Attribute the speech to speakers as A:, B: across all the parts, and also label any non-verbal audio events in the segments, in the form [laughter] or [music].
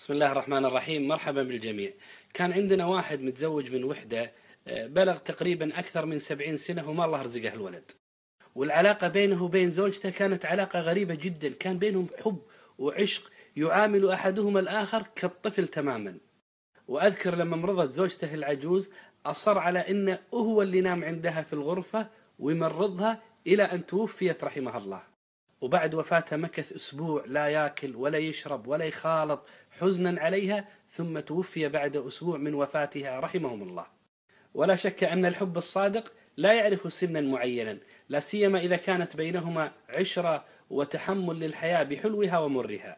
A: بسم الله الرحمن الرحيم مرحبا بالجميع كان عندنا واحد متزوج من وحدة آه، بلغ تقريبا أكثر من سبعين سنة وما الله رزقه الولد والعلاقة بينه وبين زوجته كانت علاقة غريبة جدا كان بينهم حب وعشق يعامل أحدهما الآخر كالطفل تماما وأذكر لما مرضت زوجته العجوز أصر على أنه هو اللي نام عندها في الغرفة ويمرضها إلى أن توفيت رحمها الله وبعد وفاتها مكث أسبوع لا ياكل ولا يشرب ولا يخالط حزنا عليها ثم توفي بعد أسبوع من وفاتها رحمهم الله ولا شك أن الحب الصادق لا يعرف سنا معينا لا سيما إذا كانت بينهما عشرة وتحمل للحياة بحلوها ومرها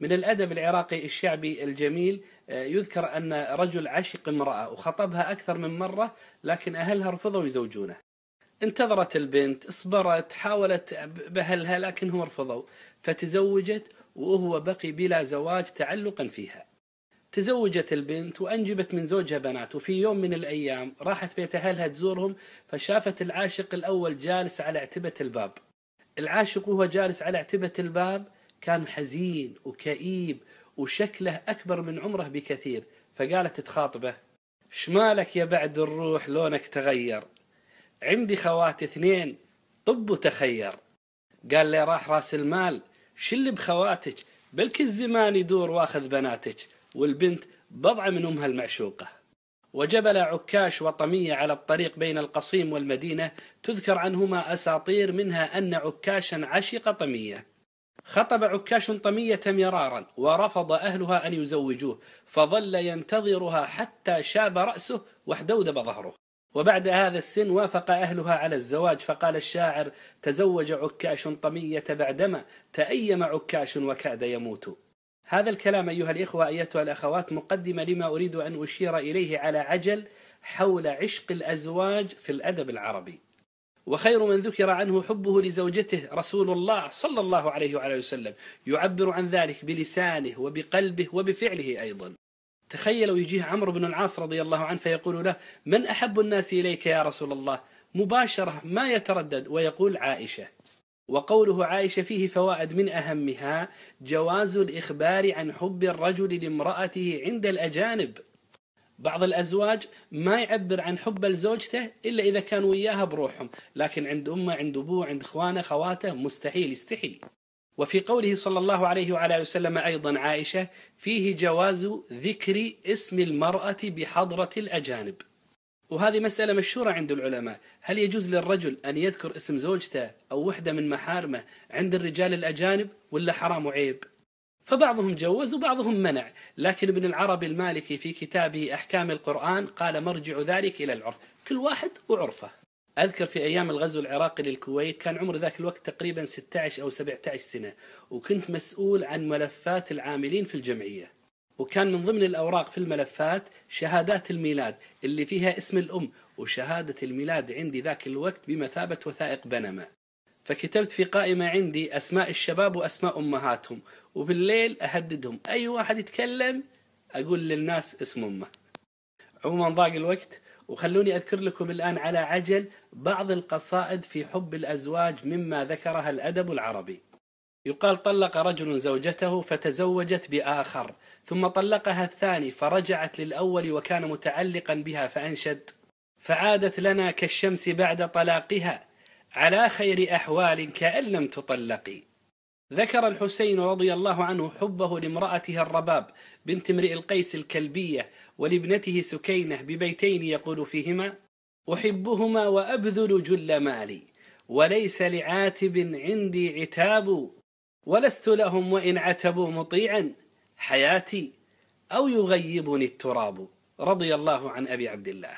A: من الأدب العراقي الشعبي الجميل آه، يذكر أن رجل عاشق امرأة وخطبها أكثر من مرة لكن أهلها رفضوا يزوجونه انتظرت البنت اصبرت حاولت بأهلها لكنهم رفضوا فتزوجت وهو بقي بلا زواج تعلقا فيها تزوجت البنت وأنجبت من زوجها بنات وفي يوم من الأيام راحت بيت أهلها تزورهم فشافت العاشق الأول جالس على عتبة الباب العاشق وهو جالس على عتبة الباب كان حزين وكئيب وشكله أكبر من عمره بكثير فقالت تخاطبه شمالك يا بعد الروح لونك تغير عندي خوات اثنين طب وتخير قال لي راح راس المال شل بخواتك بلكي الزمان يدور واخذ بناتك والبنت بضعة من أمها المعشوقة وجبل عكاش وطمية على الطريق بين القصيم والمدينة تذكر عنهما أساطير منها أن عكاشا عشق طمية خطب عكاش طمية مرارا ورفض أهلها أن يزوجوه فظل ينتظرها حتى شاب رأسه واحدودب ظهره وبعد هذا السن وافق أهلها على الزواج فقال الشاعر تزوج عكاش طمية بعدما تأيم عكاش وكاد يموت هذا الكلام أيها الإخوة أيتها الأخوات مقدمة لما أريد أن أشير إليه على عجل حول عشق الأزواج في الأدب العربي وخير من ذكر عنه حبه لزوجته رسول الله صلى الله عليه وعلى وسلم يعبر عن ذلك بلسانه وبقلبه وبفعله أيضا تخيل يجيه عمرو بن العاص رضي الله عنه فيقول له من أحب الناس إليك يا رسول الله مباشرة ما يتردد ويقول عائشة وقوله عائشة فيه فوائد من أهمها جواز الإخبار عن حب الرجل لامرأته عند الأجانب بعض الأزواج ما يعبر عن حبه لزوجته إلا إذا كان وياها بروحهم لكن عند أمه عند أبوه عند إخوانه خواته مستحيل يستحي وفي قوله صلى الله عليه وعلى وسلم أيضا عائشة فيه جواز ذكر اسم المرأة بحضرة الأجانب وهذه مسألة مشهورة عند العلماء هل يجوز للرجل أن يذكر اسم زوجته أو وحدة من محارمه عند الرجال الأجانب ولا حرام وعيب فبعضهم جوز وبعضهم منع لكن ابن العربي المالكي في كتابه أحكام القرآن قال مرجع ذلك إلى العرف كل واحد وعرفه أذكر في أيام الغزو العراقي للكويت كان عمري ذاك الوقت تقريبا 16 أو 17 سنة وكنت مسؤول عن ملفات العاملين في الجمعية وكان من ضمن الأوراق في الملفات شهادات الميلاد اللي فيها اسم الأم وشهادة الميلاد عندي ذاك الوقت بمثابة وثائق بنما فكتبت في قائمة عندي أسماء الشباب وأسماء أمهاتهم وبالليل أهددهم أي واحد يتكلم أقول للناس اسم أمه عموما ضاق الوقت وخلوني أذكر لكم الآن على عجل بعض القصائد في حب الأزواج مما ذكرها الأدب العربي يقال طلق رجل زوجته فتزوجت بآخر ثم طلقها الثاني فرجعت للأول وكان متعلقا بها فأنشد فعادت لنا كالشمس بعد طلاقها على خير أحوال كأن لم تطلقي ذكر الحسين رضي الله عنه حبه لامرأته الرباب بنت امرئ القيس الكلبية ولابنته سكينة ببيتين يقول فيهما أحبهما وأبذل جل مالي وليس لعاتب عندي عتاب ولست لهم وإن عتبوا مطيعا حياتي أو يغيبني التراب رضي الله عن أبي عبد الله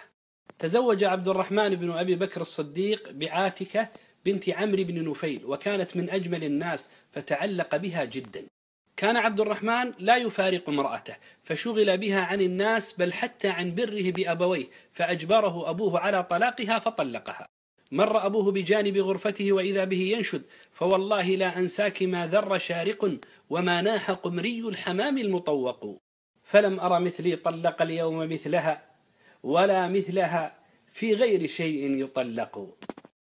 A: تزوج عبد الرحمن بن أبي بكر الصديق بعاتكة بنت عمرو بن نفيل وكانت من أجمل الناس فتعلق بها جدا كان عبد الرحمن لا يفارق امرأته فشغل بها عن الناس بل حتى عن بره بأبويه فأجبره أبوه على طلاقها فطلقها مر أبوه بجانب غرفته وإذا به ينشد فوالله لا أنساك ما ذر شارق وما ناح قمري الحمام المطوق فلم أر مثلي طلق اليوم مثلها ولا مثلها في غير شيء يطلق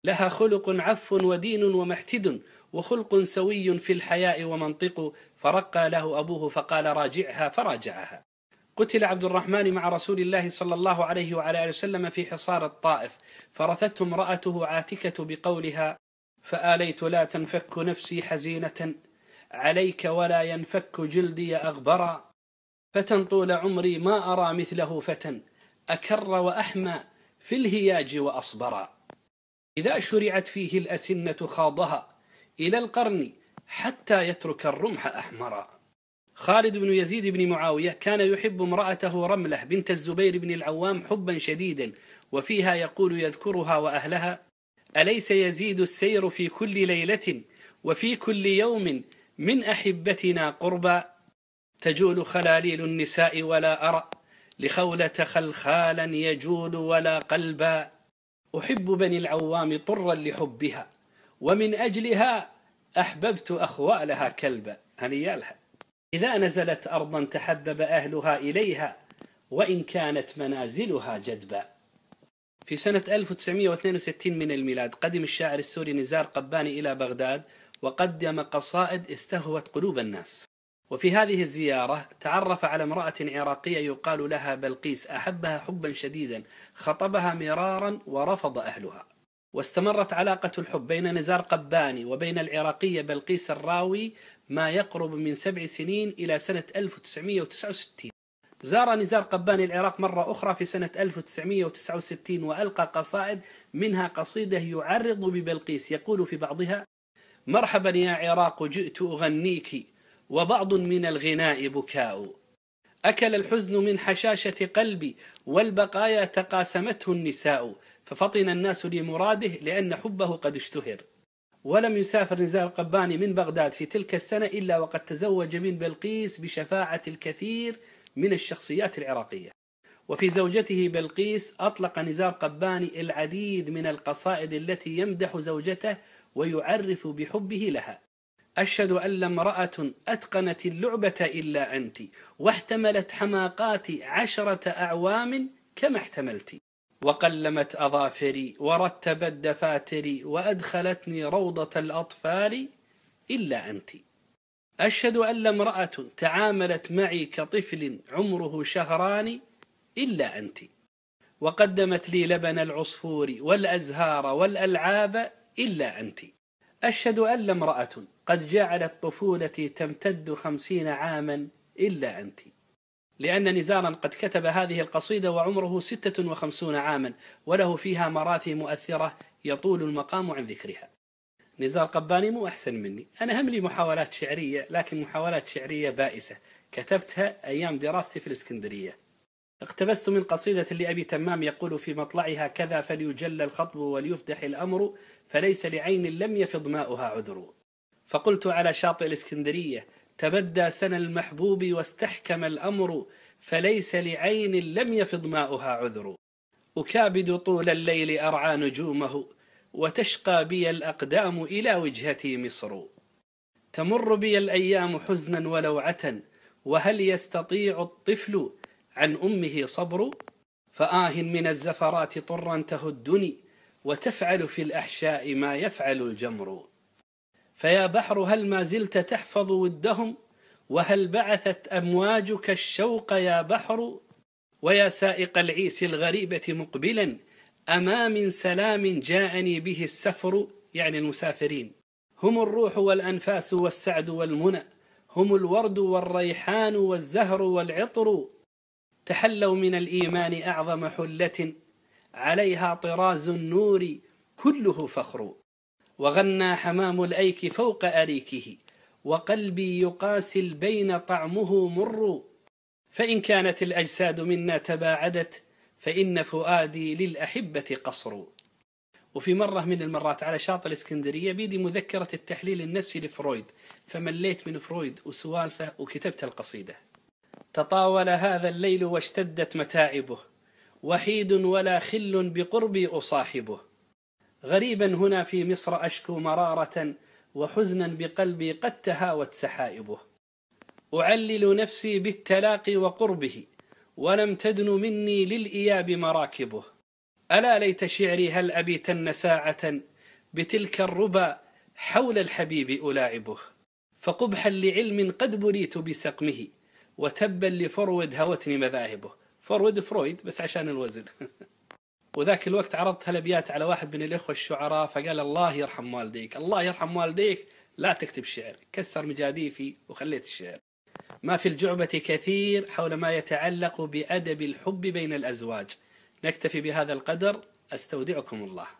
A: لها خلق عف ودين ومحتد وخلق سوي في الحياء ومنطق فرقى له أبوه فقال راجعها فراجعها قتل عبد الرحمن مع رسول الله صلى الله عليه وعلى آله وسلم في حصار الطائف فرثته امرأته عاتكة بقولها فآليت لا تنفك نفسي حزينة عليك ولا ينفك جلدي أغبرا فتى طول عمري ما أرى مثله فتى أكر وأحمى في الهياج وأصبرا إذا شرعت فيه الأسنة خاضها إلى القرن حتى يترك الرمح أحمرا خالد بن يزيد بن معاوية كان يحب امرأته رملة بنت الزبير بن العوام حبا شديدا وفيها يقول يذكرها وأهلها أليس يزيد السير في كل ليلة وفي كل يوم من أحبتنا قربا تجول خلاليل النساء ولا أرى لخولة خلخالا يجول ولا قلبا أحب بني العوام طرا لحبها ومن أجلها أحببت أخوالها كلبا هنيا لها إذا نزلت أرضا تحبب أهلها إليها وإن كانت منازلها جدبا في سنة 1962 من الميلاد قدم الشاعر السوري نزار قباني إلى بغداد وقدم قصائد استهوت قلوب الناس وفي هذه الزيارة تعرف على امرأة عراقية يقال لها بلقيس أحبها حبا شديدا خطبها مرارا ورفض أهلها واستمرت علاقة الحب بين نزار قباني وبين العراقية بلقيس الراوي ما يقرب من سبع سنين إلى سنة 1969 زار نزار قباني العراق مرة أخرى في سنة 1969 وألقى قصائد منها قصيدة يعرض ببلقيس يقول في بعضها مرحبا يا عراق جئت أغنيك وبعض من الغناء بكاء أكل الحزن من حشاشة قلبي والبقايا تقاسمته النساء ففطن الناس لمراده لأن حبه قد اشتهر ولم يسافر نزار القباني من بغداد في تلك السنة إلا وقد تزوج من بلقيس بشفاعة الكثير من الشخصيات العراقية وفي زوجته بلقيس أطلق نزار قباني العديد من القصائد التي يمدح زوجته ويعرف بحبه لها أشهد أن لا امرأة أتقنت اللعبة إلا أنت واحتملت حماقاتي عشرة أعوام كما احتملت وقلمت أظافري ورتبت دفاتري وأدخلتني روضة الأطفال إلا أنت أشهد أن لا امرأة تعاملت معي كطفل عمره شهران إلا أنت وقدمت لي لبن العصفور والأزهار والألعاب إلا أنتِ أشهد أن امرأة قد جعلت طفولتي تمتد خمسين عاما إلا أنت لأن نزارا قد كتب هذه القصيدة وعمره ستة وخمسون عاما وله فيها مراثي مؤثرة يطول المقام عن ذكرها نزار قباني مو أحسن مني أنا هم لي محاولات شعرية لكن محاولات شعرية بائسة كتبتها أيام دراستي في الإسكندرية اقتبست من قصيدة لأبي تمام يقول في مطلعها كذا فليجل الخطب وليفتح الأمر فليس لعين لم يفض ماؤها عذر فقلت على شاطئ الإسكندرية تبدى سنى المحبوب واستحكم الأمر فليس لعين لم يفض ماؤها عذر أكابد طول الليل أرعى نجومه وتشقى بي الأقدام إلى وجهتي مصر تمر بي الأيام حزنا ولوعة وهل يستطيع الطفل عن أمه صبر فآه من الزفرات طرا تهدني وتفعل في الأحشاء ما يفعل الجمر فيا بحر هل ما زلت تحفظ ودهم وهل بعثت أمواجك الشوق يا بحر ويا سائق العيس الغريبة مقبلا أما من سلام جاءني به السفر يعني المسافرين هم الروح والأنفاس والسعد والمنى هم الورد والريحان والزهر والعطر تحلوا من الإيمان أعظم حلة عليها طراز النور كله فخر وغنى حمام الأيك فوق أريكه وقلبي يقاسي البين طعمه مر فإن كانت الأجساد منا تباعدت فإن فؤادي للأحبة قصر وفي مرة من المرات على شاطئ الإسكندرية بيدي مذكرة التحليل النفسي لفرويد فمليت من فرويد وسوالفه وكتبت القصيدة تطاول هذا الليل واشتدت متاعبه وحيد ولا خل بقربي أصاحبه غريبا هنا في مصر أشكو مرارة وحزنا بقلبي قد تهاوت سحائبه أعلل نفسي بالتلاقي وقربه ولم تدن مني للإياب مراكبه ألا ليت شعري هل أبيتن ساعة بتلك الربا حول الحبيب ألاعبه فقبحا لعلم قد بريت بسقمه وتبا لفرويد هوتني مذاهبه فرويد فرويد بس عشان الوزن [laughs] وذاك الوقت عرضت هالابيات على واحد من الاخوه الشعراء فقال الله يرحم والديك الله يرحم والديك لا تكتب شعر كسر مجاديفي وخليت الشعر ما في الجعبة كثير حول ما يتعلق بأدب الحب بين الأزواج نكتفي بهذا القدر أستودعكم الله